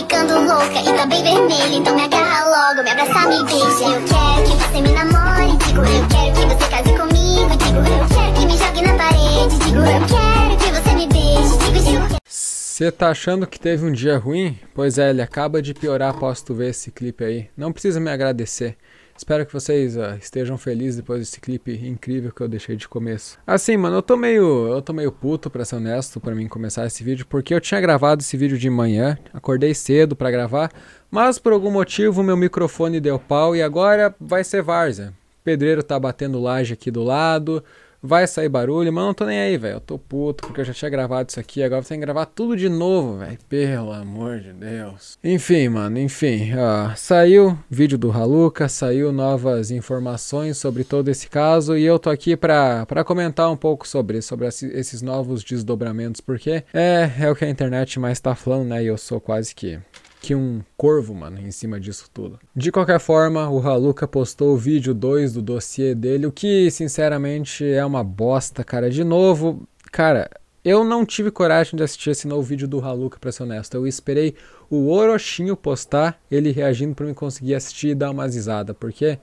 ficando louca e tá bem vermelha. Então me agarra logo, me abraça, me beija. Eu quero que você me namore, digo. Eu quero que você case comigo, digo. Eu quero que me jogue na parede, digo. Eu quero que você me beije, digo. digo. Você tá achando que teve um dia ruim? Pois é, ele acaba de piorar após tu ver esse clipe aí. Não precisa me agradecer. Espero que vocês uh, estejam felizes depois desse clipe incrível que eu deixei de começo. Assim, mano, eu tô meio, eu tô meio puto, pra ser honesto, para mim começar esse vídeo, porque eu tinha gravado esse vídeo de manhã, acordei cedo para gravar, mas por algum motivo meu microfone deu pau e agora vai ser várzea. pedreiro tá batendo laje aqui do lado, vai sair barulho, mas não tô nem aí, velho. Eu tô puto porque eu já tinha gravado isso aqui, agora tem que gravar tudo de novo, velho. Pelo amor de Deus. Enfim, mano, enfim. Ó, saiu vídeo do Haluca, saiu novas informações sobre todo esse caso e eu tô aqui pra, pra comentar um pouco sobre, sobre esses novos desdobramentos, porque é, é o que a internet mais tá falando, né? E eu sou quase que que um corvo, mano, em cima disso tudo. De qualquer forma, o Haluka postou o vídeo 2 do dossiê dele, o que sinceramente é uma bosta, cara. De novo, cara, eu não tive coragem de assistir esse novo vídeo do Haluka, pra ser honesto. Eu esperei o Orochinho postar ele reagindo pra eu conseguir assistir e dar uma risada, porque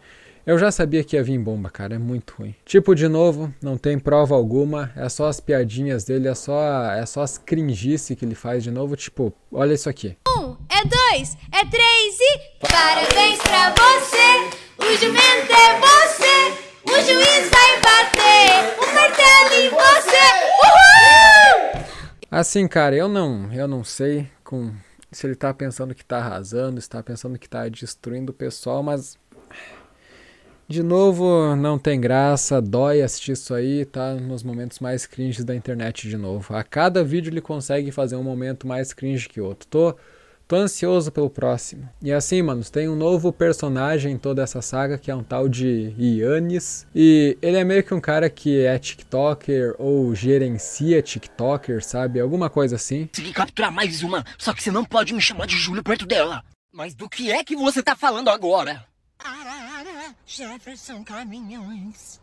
eu já sabia que ia vir bomba, cara, é muito ruim. Tipo, de novo, não tem prova alguma, é só as piadinhas dele, é só, é só as cringice que ele faz de novo, tipo, olha isso aqui. Hum é dois, é três e. Parabéns pra você! O jumento é você! O juiz vai bater! O martelo em você! Uhul! Assim, cara, eu não, eu não sei com se ele tá pensando que tá arrasando, se tá pensando que tá destruindo o pessoal, mas de novo, não tem graça, dói assistir isso aí, tá nos momentos mais cringes da internet de novo. A cada vídeo ele consegue fazer um momento mais cringe que outro. Tô Tô ansioso pelo próximo. E é assim, manos, tem um novo personagem em toda essa saga que é um tal de Yannis. E ele é meio que um cara que é TikToker ou gerencia TikToker, sabe? Alguma coisa assim. Se capturar mais uma, só que você não pode me chamar de Júlio perto dela. Mas do que é que você tá falando agora? Arara, Jefferson Caminhões.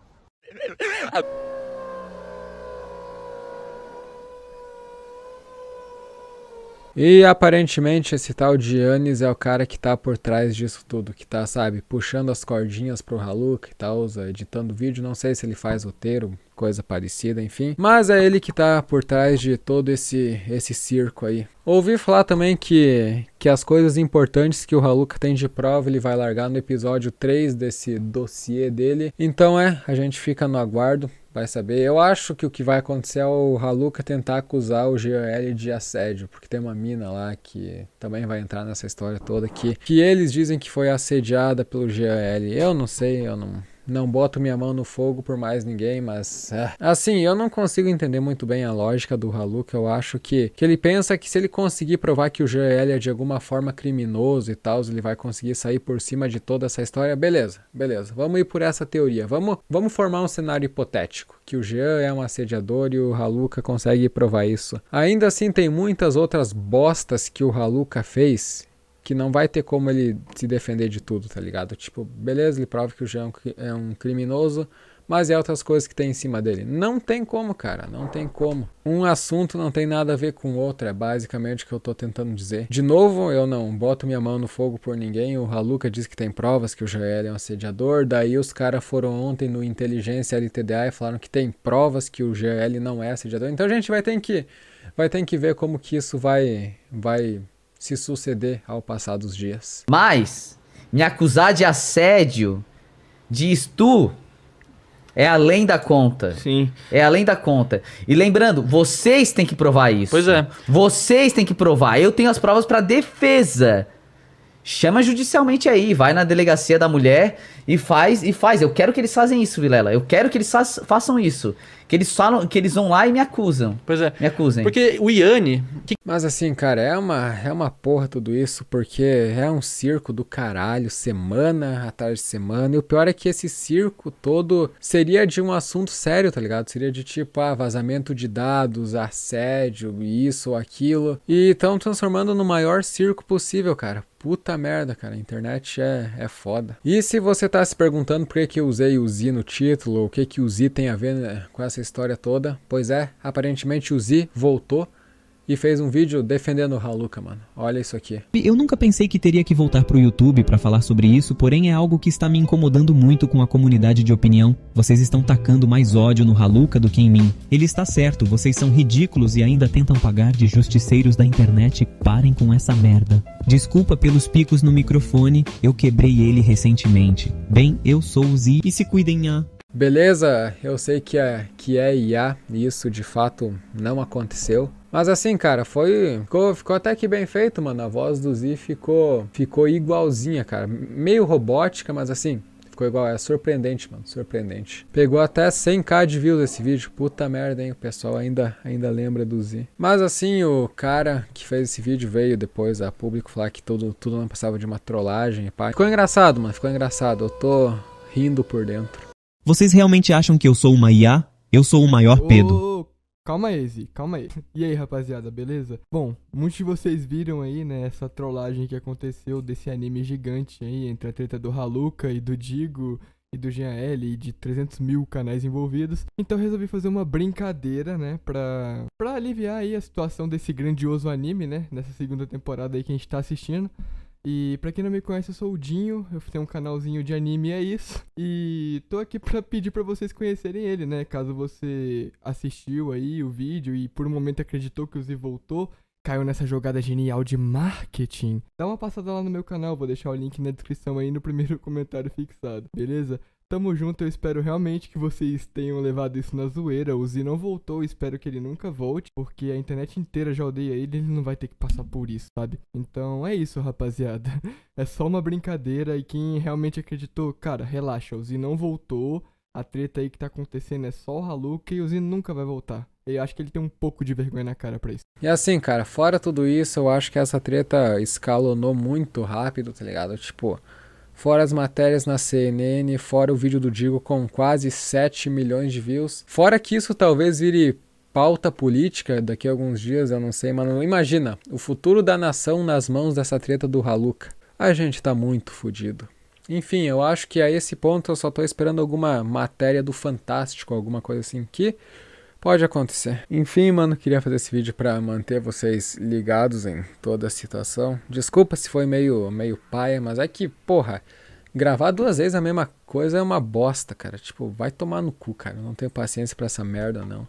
E aparentemente esse tal de Yannis é o cara que tá por trás disso tudo, que tá, sabe, puxando as cordinhas pro Haluk e tal, editando vídeo, não sei se ele faz roteiro, coisa parecida, enfim. Mas é ele que está por trás de todo esse, esse circo aí. Ouvi falar também que, que as coisas importantes que o Haluka tem de prova ele vai largar no episódio 3 desse dossiê dele. Então é, a gente fica no aguardo. Vai saber. Eu acho que o que vai acontecer é o Haluka tentar acusar o GOL de assédio, porque tem uma mina lá que também vai entrar nessa história toda que, que eles dizem que foi assediada pelo GOL. Eu não sei, eu não, não boto minha mão no fogo por mais ninguém, mas. É. Assim, eu não consigo entender muito bem a lógica do Haluk. Eu acho que, que ele pensa que se ele conseguir provar que o GL é de alguma forma criminoso e tal, ele vai conseguir sair por cima de toda essa história. Beleza, beleza. Vamos ir por essa teoria. Vamos, vamos formar um cenário hipotético. Que o Jean é um assediador e o Haluka consegue provar isso. Ainda assim, tem muitas outras bostas que o Haluka fez que não vai ter como ele se defender de tudo, tá ligado? Tipo, beleza, ele prova que o Jean é um criminoso, mas é outras coisas que tem em cima dele. Não tem como, cara, não tem como. Um assunto não tem nada a ver com o outro, é basicamente o que eu tô tentando dizer. De novo, eu não boto minha mão no fogo por ninguém, o Haluca diz que tem provas que o Joel é um assediador, daí os caras foram ontem no Inteligência LTDA e falaram que tem provas que o Joel não é assediador. Então a gente vai ter que vai ter que ver como que isso vai vai se suceder ao passar dos dias. Mas me acusar de assédio, diz tu, é além da conta. Sim. É além da conta. E lembrando, vocês têm que provar isso. Pois é. Vocês têm que provar. Eu tenho as provas para defesa chama judicialmente aí, vai na delegacia da mulher e faz, e faz. Eu quero que eles façam isso, Vilela. Eu quero que eles façam isso. Que eles falam, que eles vão lá e me acusam. Pois é. Me acusem. Porque o Iane. Que... Mas assim, cara, é uma, é uma porra tudo isso, porque é um circo do caralho, semana atrás de semana. E o pior é que esse circo todo seria de um assunto sério, tá ligado? Seria de tipo, ah, vazamento de dados, assédio, isso ou aquilo. E estão transformando no maior circo possível, cara. Puta merda, cara, a internet é, é foda. E se você tá se perguntando por que, que eu usei o Z no título, o que, que o Z tem a ver né, com essa história toda, pois é, aparentemente o Z voltou e fez um vídeo defendendo o Haluka, mano. Olha isso aqui. Eu nunca pensei que teria que voltar pro YouTube para falar sobre isso, porém é algo que está me incomodando muito com a comunidade de opinião. Vocês estão tacando mais ódio no Haluka do que em mim. Ele está certo, vocês são ridículos e ainda tentam pagar de justiceiros da internet. Parem com essa merda. Desculpa pelos picos no microfone, eu quebrei ele recentemente. Bem, eu sou o Z e se cuidem a... Beleza, eu sei que é, que é IA, isso de fato não aconteceu. Mas assim, cara, foi. Ficou, ficou até que bem feito, mano. A voz do Z ficou, ficou igualzinha, cara. Meio robótica, mas assim, Ficou igual, é surpreendente, mano, surpreendente. Pegou até 100k de views esse vídeo, puta merda, hein, o pessoal ainda, ainda lembra do Z. Mas assim, o cara que fez esse vídeo veio depois a público falar que tudo, tudo não passava de uma trollagem, pá. Ficou engraçado, mano, ficou engraçado, eu tô rindo por dentro. Vocês realmente acham que eu sou uma IA? Eu sou o maior Pedro. Calma aí, Zi, calma aí. E aí, rapaziada, beleza? Bom, muitos de vocês viram aí, né, essa trollagem que aconteceu desse anime gigante aí, entre a treta do Haluka e do Digo e do Jean L e de 300 mil canais envolvidos. Então resolvi fazer uma brincadeira, né, pra, pra aliviar aí a situação desse grandioso anime, né, nessa segunda temporada aí que a gente tá assistindo. E pra quem não me conhece, eu sou o Dinho, eu tenho um canalzinho de anime, é isso. E tô aqui pra pedir pra vocês conhecerem ele, né? Caso você assistiu aí o vídeo e por um momento acreditou que o Z voltou, caiu nessa jogada genial de marketing, dá uma passada lá no meu canal, vou deixar o link na descrição aí no primeiro comentário fixado, beleza? Tamo junto, eu espero realmente que vocês tenham levado isso na zoeira. O Z não voltou, espero que ele nunca volte, porque a internet inteira já odeia ele, ele não vai ter que passar por isso, sabe? Então é isso, rapaziada. É só uma brincadeira e quem realmente acreditou, cara, relaxa, o Z não voltou. A treta aí que tá acontecendo é só o Haluca e o Z nunca vai voltar. Eu acho que ele tem um pouco de vergonha na cara pra isso. E assim, cara, fora tudo isso, eu acho que essa treta escalonou muito rápido, tá ligado? Tipo, fora as matérias na CNN, fora o vídeo do Digo com quase 7 milhões de views. Fora que isso talvez vire pauta política daqui a alguns dias, eu não sei, mas imagina o futuro da nação nas mãos dessa treta do Haluca. A gente tá muito fodido. Enfim, eu acho que a esse ponto eu só tô esperando alguma matéria do Fantástico, alguma coisa assim que pode acontecer. Enfim, mano, queria fazer esse vídeo para manter vocês ligados em toda a situação. Desculpa se foi meio, meio paia, mas é que, porra, gravar duas vezes a mesma coisa é uma bosta, cara. Tipo, vai tomar no cu, cara. Eu não tenho paciência para essa merda, não.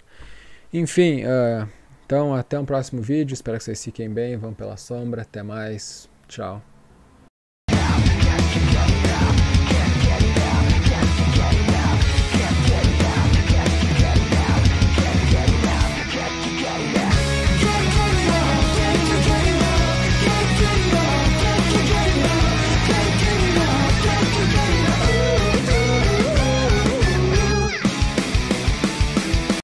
Enfim, uh, então até um próximo vídeo. Espero que vocês fiquem bem. Vão pela sombra. Até mais. Tchau.